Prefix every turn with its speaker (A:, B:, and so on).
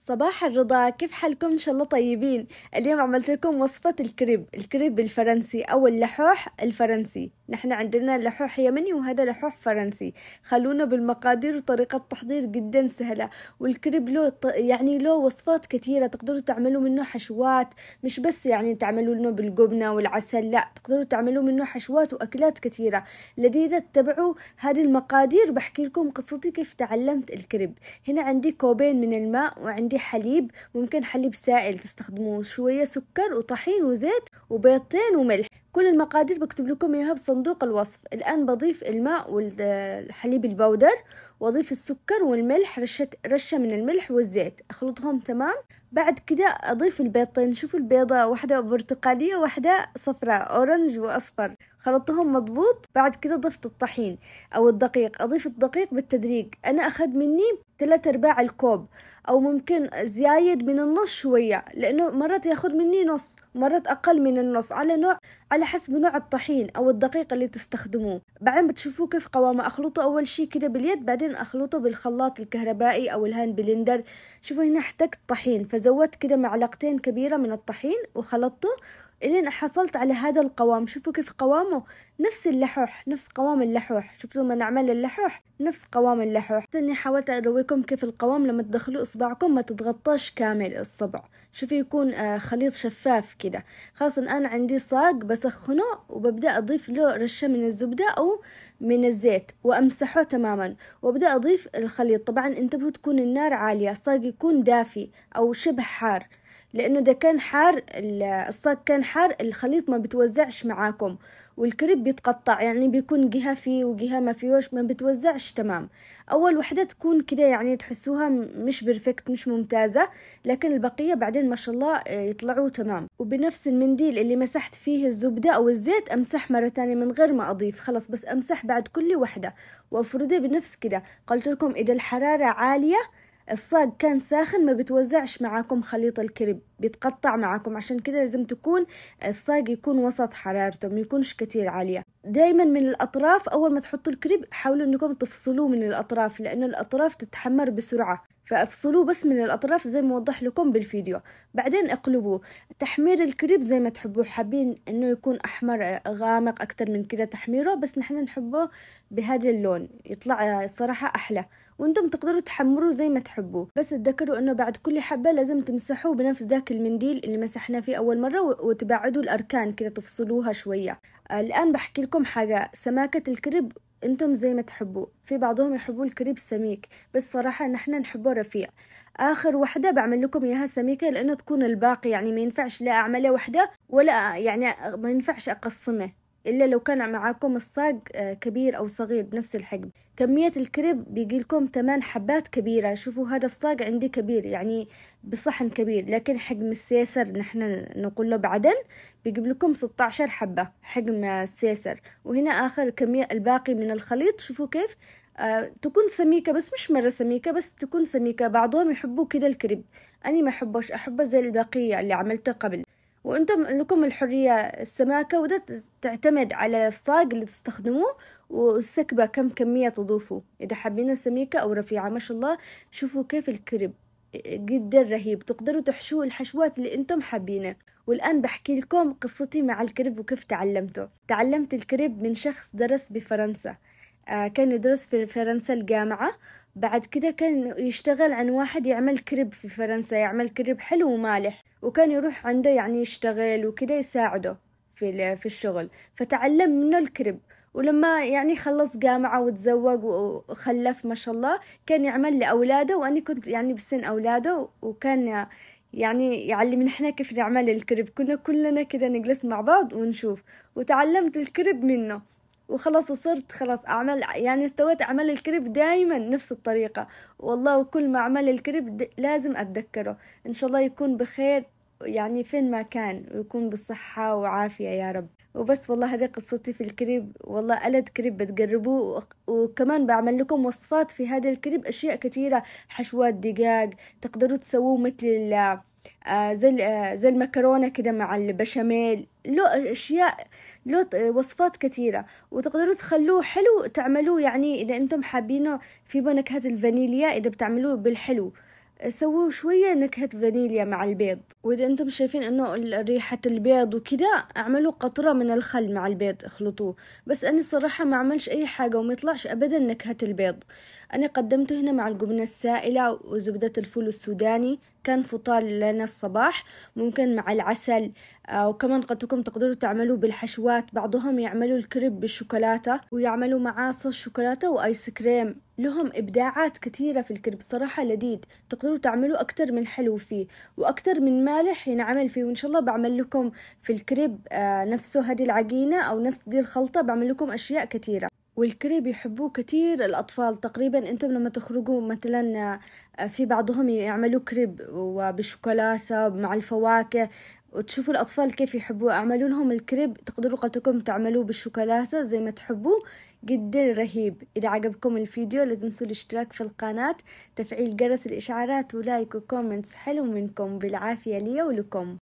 A: صباح الرضا كيف حالكم ان شاء الله طيبين اليوم عملت لكم وصفة الكريب الكريب الفرنسي او اللحوح الفرنسي نحن عندنا لحوح يمني وهذا لحوح فرنسي خلونا بالمقادير وطريقة التحضير جدا سهلة والكريب له يعني له وصفات كثيرة تقدروا تعملوا منه حشوات مش بس يعني تعملوا منه بالجبنة والعسل لا تقدروا تعملوا منه حشوات واكلات كثيرة لذيذة تتبعوا هذه المقادير بحكي لكم قصتي كيف تعلمت الكريب هنا عندي كوبين من الماء وعندي عندي حليب ممكن حليب سائل تستخدموه شوية سكر وطحين وزيت وبيضتين وملح كل المقادير بكتب لكم اياها بصندوق الوصف الان بضيف الماء والحليب البودر واضيف السكر والملح رشة رشة من الملح والزيت اخلطهم تمام بعد كده اضيف البيضتين شوفوا البيضة واحدة برتقالية واحدة صفراء اورنج واصفر خلطتهم مضبوط بعد كده ضفت الطحين او الدقيق اضيف الدقيق بالتدريج انا اخذ مني ثلاثة ارباع الكوب او ممكن زايد من النص شوية لانه مرات ياخذ مني نص مرات اقل من النص على نوع على حسب نوع الطحين أو الدقيق اللي تستخدموه بعدين بتشوفوا كيف قوامه أخلطه أول شيء كده باليد بعدين أخلطه بالخلاط الكهربائي أو الهاند بلندر شوفوا هنا احتجت طحين فزودت كده معلقتين كبيرة من الطحين وخلطته إلين حصلت على هذا القوام شوفوا كيف قوامه نفس اللحوح نفس قوام اللحوح شفتوا لما نعمل اللحوح نفس قوام اللحوح إني حاولت أرويكم كيف القوام لما تدخلوا إصبعكم ما تتغطاش كامل الصبع شوفوا يكون آه، خليط شفاف كده خاصة الآن عندي صاق بسخنه وببدأ أضيف له رشة من الزبدة أو من الزيت وأمسحه تماما وأبدأ أضيف الخليط طبعا انتبهوا تكون النار عالية الصاق يكون دافي أو شبه حار لأنه ده كان حار الصاج كان حار الخليط ما بتوزعش معاكم والكريب بيتقطع يعني بيكون جهة فيه وجهة ما فيهوش ما بتوزعش تمام أول وحدة تكون كده يعني تحسوها مش بيرفكت مش ممتازة لكن البقية بعدين ما شاء الله آه، يطلعوا تمام وبنفس المنديل اللي مسحت فيه الزبدة أو الزيت أمسح مرة تانية من غير ما أضيف خلاص بس أمسح بعد كل وحدة وأفرده بنفس كده قلت لكم إذا الحرارة عالية الصاج كان ساخن ما بتوزعش معاكم خليط الكريب بيتقطع معاكم عشان كده لازم تكون الصاج يكون وسط حرارته ما يكونش كتير عالية دايما من الأطراف أول ما تحطوا الكريب حاولوا أنكم تفصلوه من الأطراف لأن الأطراف تتحمر بسرعة فافصلوه بس من الأطراف زي ما وضح لكم بالفيديو بعدين اقلبوه تحمير الكريب زي ما تحبوه حابين إنه يكون أحمر غامق اكثر من كده تحميره بس نحن نحبه بهذا اللون يطلع الصراحة أحلى وانتم تقدروا تحمروه زي ما تحبوا بس تذكروا انه بعد كل حبة لازم تمسحوه بنفس ذاك المنديل اللي مسحنا فيه اول مرة وتبعدوا الاركان كده تفصلوها شوية آه، الان بحكي لكم حاجة سماكة الكريب انتم زي ما تحبوا في بعضهم يحبوا الكريب سميك بس صراحة نحن نحبه رفيع اخر وحدة بعمل لكم اياها سميكة لانه تكون الباقي يعني ما ينفعش لا اعمله وحدة ولا يعني ما ينفعش اقسمه إلا لو كان معاكم الصاج آه، كبير أو صغير بنفس الحجم كمية الكريب بيجي لكم 8 حبات كبيرة شوفوا هذا الصاج عندي كبير يعني بصحن كبير لكن حجم السيسر نحن نقول له بعدن بيجيب لكم 16 حبة حجم السيسر وهنا آخر كمية الباقي من الخليط شوفوا كيف آه، تكون سميكة بس مش مرة سميكة بس تكون سميكة بعضهم يحبوا كده الكريب أنا ما أحبوش أحبه زي البقية اللي عملته قبل وانتم لكم الحرية السماكة وده تعتمد على الصاج اللي تستخدموه والسكبة كم كمية تضيفوا إذا حابين سميكة أو رفيعة ما شاء الله شوفوا كيف الكرب جدا رهيب تقدروا تحشوا الحشوات اللي انتم حابينه والآن بحكي لكم قصتي مع الكرب وكيف تعلمته تعلمت الكرب من شخص درس بفرنسا آه، كان يدرس في فرنسا الجامعة بعد كده كان يشتغل عن واحد يعمل كريب في فرنسا يعمل كريب حلو ومالح وكان يروح عنده يعني يشتغل وكده يساعده في في الشغل فتعلم منه الكريب ولما يعني خلص جامعة وتزوج وخلف ما شاء الله كان يعمل لأولاده وأنا كنت يعني بسن أولاده وكان يعني يعلم نحنا كيف نعمل الكريب كنا كلنا كده نجلس مع بعض ونشوف وتعلمت الكريب منه وخلاص وصرت خلاص أعمل يعني استويت عمل الكريب دايما نفس الطريقة والله وكل ما أعمل الكريب لازم أتذكره إن شاء الله يكون بخير يعني فين ما كان ويكون بالصحة وعافية يا رب وبس والله هذه قصتي في الكريب والله ألد كريب بتقربوه وكمان بعمل لكم وصفات في هذا الكريب أشياء كثيرة حشوات دجاج تقدروا تسووه مثل آه، زي آه، زي المكرونة كده مع البشاميل له أشياء له وصفات كثيرة وتقدروا تخلوه حلو تعملوه يعني إذا أنتم حابينه في نكهة الفانيليا إذا بتعملوه بالحلو سووا شوية نكهة فانيليا مع البيض وإذا أنتم شايفين أنه ريحة البيض وكده اعملوا قطرة من الخل مع البيض اخلطوه بس أنا الصراحة ما عملش أي حاجة وما يطلعش أبدا نكهة البيض أنا قدمته هنا مع الجبنة السائلة وزبدة الفول السوداني كان فطار لنا الصباح ممكن مع العسل آه، وكمان قدكم تقدروا تعملوا بالحشوات بعضهم يعملوا الكريب بالشوكولاتة ويعملوا معاه صوص شوكولاتة وآيس كريم لهم إبداعات كثيرة في الكريب صراحة لذيذ تقدروا تعملوا أكتر من حلو فيه وأكتر من مالح ينعمل فيه وإن شاء الله بعمل لكم في الكريب آه، نفسه هذه العجينة أو نفس دي الخلطة بعمل لكم أشياء كثيرة والكريب يحبوه كتير الأطفال تقريبا أنتم لما تخرجوا مثلا آه، في بعضهم يعملوا كريب وبالشوكولاتة مع الفواكه وتشوفوا الأطفال كيف يحبوه أعملوا لهم الكريب تقدروا قدكم تعملوه بالشوكولاتة زي ما تحبوا جدا رهيب إذا عجبكم الفيديو لا تنسوا الاشتراك في القناة تفعيل جرس الإشعارات ولايك وكومنتس حلو منكم بالعافية لي ولكم